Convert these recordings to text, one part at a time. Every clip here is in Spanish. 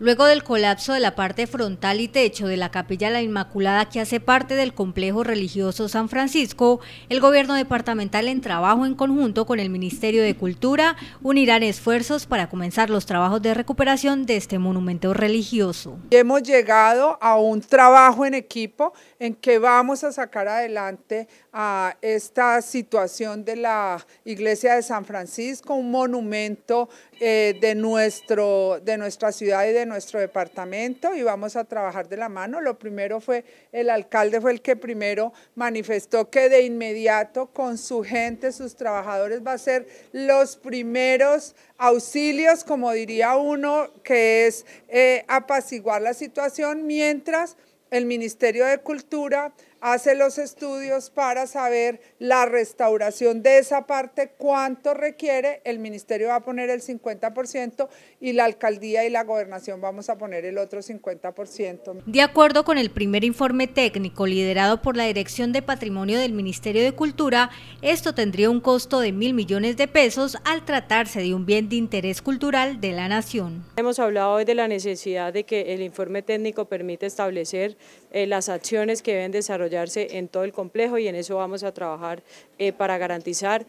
Luego del colapso de la parte frontal y techo de la Capilla la Inmaculada que hace parte del complejo religioso San Francisco, el gobierno departamental en trabajo en conjunto con el Ministerio de Cultura unirán esfuerzos para comenzar los trabajos de recuperación de este monumento religioso. Hemos llegado a un trabajo en equipo en que vamos a sacar adelante a esta situación de la Iglesia de San Francisco, un monumento eh, de, nuestro, de nuestra ciudad y de nuestro departamento y vamos a trabajar de la mano. Lo primero fue, el alcalde fue el que primero manifestó que de inmediato con su gente, sus trabajadores, va a ser los primeros auxilios, como diría uno, que es eh, apaciguar la situación mientras el Ministerio de Cultura hace los estudios para saber la restauración de esa parte, cuánto requiere, el ministerio va a poner el 50% y la alcaldía y la gobernación vamos a poner el otro 50%. De acuerdo con el primer informe técnico liderado por la Dirección de Patrimonio del Ministerio de Cultura, esto tendría un costo de mil millones de pesos al tratarse de un bien de interés cultural de la nación. Hemos hablado hoy de la necesidad de que el informe técnico permite establecer eh, las acciones que deben desarrollarse en todo el complejo y en eso vamos a trabajar eh, para garantizar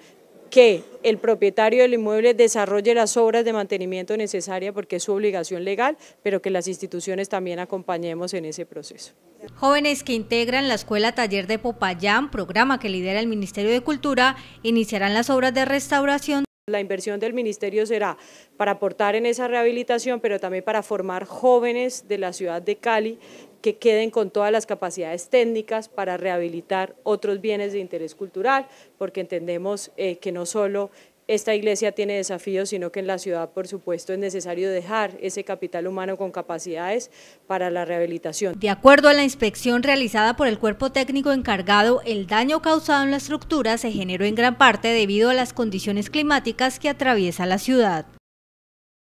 que el propietario del inmueble desarrolle las obras de mantenimiento necesarias porque es su obligación legal, pero que las instituciones también acompañemos en ese proceso. Jóvenes que integran la Escuela Taller de Popayán, programa que lidera el Ministerio de Cultura, iniciarán las obras de restauración la inversión del ministerio será para aportar en esa rehabilitación, pero también para formar jóvenes de la ciudad de Cali que queden con todas las capacidades técnicas para rehabilitar otros bienes de interés cultural, porque entendemos eh, que no solo esta iglesia tiene desafíos, sino que en la ciudad, por supuesto, es necesario dejar ese capital humano con capacidades para la rehabilitación. De acuerdo a la inspección realizada por el cuerpo técnico encargado, el daño causado en la estructura se generó en gran parte debido a las condiciones climáticas que atraviesa la ciudad.